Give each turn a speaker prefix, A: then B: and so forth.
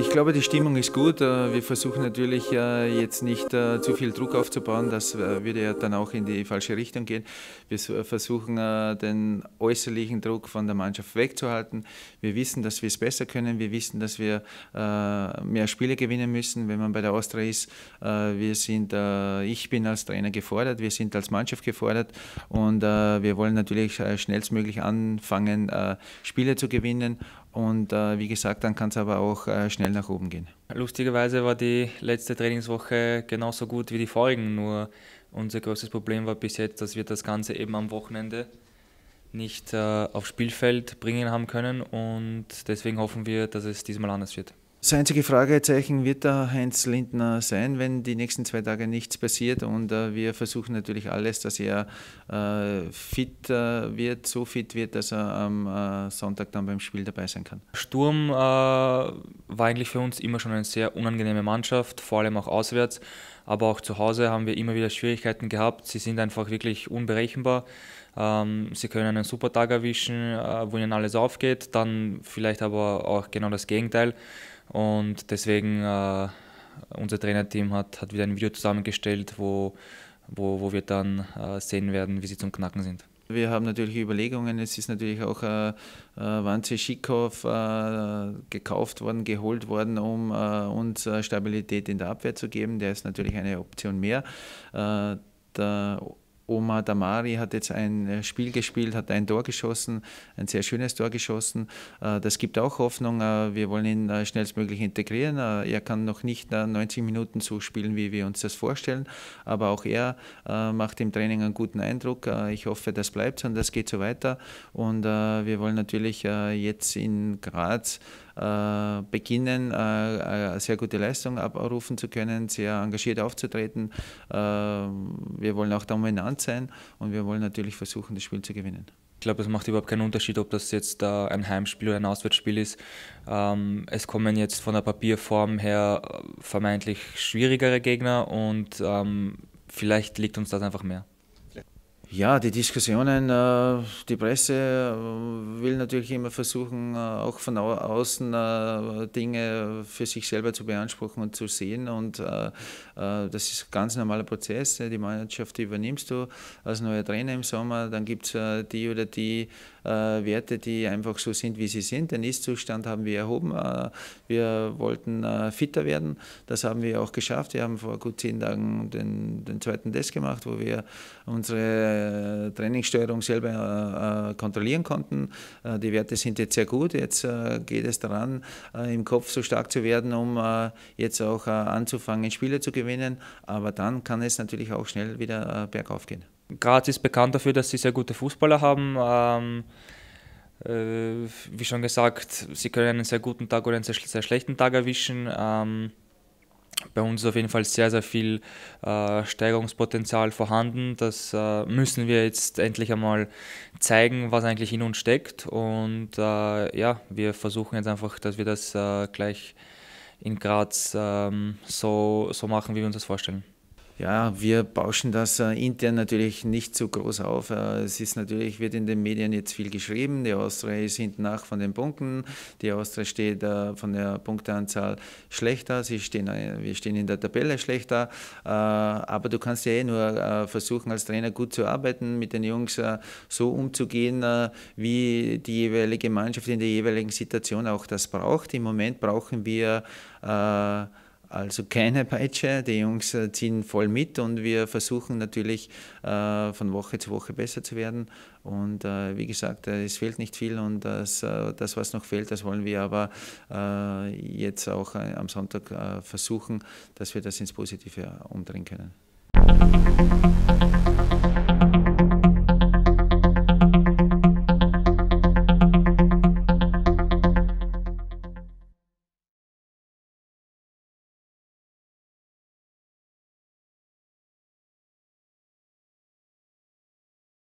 A: Ich glaube, die Stimmung ist gut. Äh, wir versuchen natürlich äh, jetzt nicht äh, zu viel Druck aufzubauen. Das würde ja dann auch in die falsche Richtung gehen. Wir versuchen, den äußerlichen Druck von der Mannschaft wegzuhalten. Wir wissen, dass wir es besser können. Wir wissen, dass wir mehr Spiele gewinnen müssen, wenn man bei der Austria ist. Wir sind, ich bin als Trainer gefordert. Wir sind als Mannschaft gefordert. Und wir wollen natürlich schnellstmöglich anfangen, Spiele zu gewinnen. Und äh, wie gesagt, dann kann es aber auch äh, schnell nach oben gehen.
B: Lustigerweise war die letzte Trainingswoche genauso gut wie die vorigen, nur unser größtes Problem war bis jetzt, dass wir das Ganze eben am Wochenende nicht äh, aufs Spielfeld bringen haben können und deswegen hoffen wir, dass es diesmal anders wird.
A: Das einzige Fragezeichen wird da Heinz Lindner sein, wenn die nächsten zwei Tage nichts passiert. Und äh, wir versuchen natürlich alles, dass er äh, fit äh, wird, so fit wird, dass er am äh, Sonntag dann beim Spiel dabei sein kann.
B: Sturm äh, war eigentlich für uns immer schon eine sehr unangenehme Mannschaft, vor allem auch auswärts. Aber auch zu Hause haben wir immer wieder Schwierigkeiten gehabt. Sie sind einfach wirklich unberechenbar. Ähm, sie können einen super Tag erwischen, äh, wo ihnen alles aufgeht. Dann vielleicht aber auch genau das Gegenteil. Und deswegen, äh, unser Trainerteam hat, hat wieder ein Video zusammengestellt, wo, wo, wo wir dann äh, sehen werden, wie sie zum Knacken sind.
A: Wir haben natürlich Überlegungen. Es ist natürlich auch äh, äh Wanze Schikow äh, gekauft worden, geholt worden, um äh, uns äh, Stabilität in der Abwehr zu geben. Der ist natürlich eine Option mehr. Äh, der Oma Damari hat jetzt ein äh, Spiel gespielt, hat ein Tor geschossen, ein sehr schönes Tor geschossen. Äh, das gibt auch Hoffnung. Äh, wir wollen ihn schnellstmöglich integrieren. Er kann noch nicht 90 Minuten so spielen, wie wir uns das vorstellen, aber auch er macht im Training einen guten Eindruck. Ich hoffe, das bleibt und das geht so weiter. Und wir wollen natürlich jetzt in Graz äh, beginnen, äh, äh, sehr gute Leistung abrufen zu können, sehr engagiert aufzutreten. Äh, wir
B: wollen auch dominant sein und wir wollen natürlich versuchen, das Spiel zu gewinnen. Ich glaube, es macht überhaupt keinen Unterschied, ob das jetzt ein Heimspiel oder ein Auswärtsspiel ist. Ähm, es kommen jetzt von der Papierform her äh, vermeintlich schwierigere Gegner und ähm, vielleicht liegt uns das einfach mehr. Ja, die Diskussionen,
A: äh, die Presse äh, will natürlich immer versuchen, äh, auch von außen Dinge für sich selber zu beanspruchen und zu sehen. Und das ist ein ganz normaler Prozess. Ne? Die Mannschaft übernimmst du als neuer Trainer im Sommer. Dann gibt es die oder die Werte, die einfach so sind, wie sie sind. Den Ist-Zustand haben wir erhoben. Wir wollten fitter werden. Das haben wir auch geschafft. Wir haben vor gut zehn Tagen den, den zweiten Test gemacht, wo wir unsere äh, Trainingssteuerung selber äh, äh, kontrollieren konnten. die Werte sind jetzt sehr gut. Jetzt geht es daran, im Kopf so stark zu werden, um jetzt auch anzufangen, Spiele zu gewinnen. Aber dann kann es natürlich auch schnell
B: wieder bergauf gehen. Graz ist bekannt dafür, dass sie sehr gute Fußballer haben. Ähm wie schon gesagt, sie können einen sehr guten Tag oder einen sehr, sehr schlechten Tag erwischen. Ähm, bei uns ist auf jeden Fall sehr, sehr viel äh, Steigerungspotenzial vorhanden. Das äh, müssen wir jetzt endlich einmal zeigen, was eigentlich in uns steckt. Und äh, ja, wir versuchen jetzt einfach, dass wir das äh, gleich in Graz ähm, so, so machen, wie wir uns das vorstellen. Ja, wir bauschen
A: das äh, intern natürlich nicht so groß auf. Äh, es ist natürlich, wird in den Medien jetzt viel geschrieben. Die Austria ist hinten nach von den Punkten. Die Austria steht äh, von der Punkteanzahl schlechter. Sie stehen, wir stehen in der Tabelle schlechter. aber du kannst ja eh nur versuchen, als Trainer gut zu arbeiten, mit den Jungs so umzugehen, wie die jeweilige Mannschaft in der jeweiligen Situation auch das braucht. Im Moment brauchen wir also keine Peitsche, die Jungs äh, ziehen voll mit und wir versuchen natürlich äh, von Woche zu Woche besser zu werden. Und äh, wie gesagt, es fehlt nicht viel und das, das was noch fehlt, das wollen wir aber jetzt auch am Sonntag versuchen, dass wir das ins Positive umdrehen können.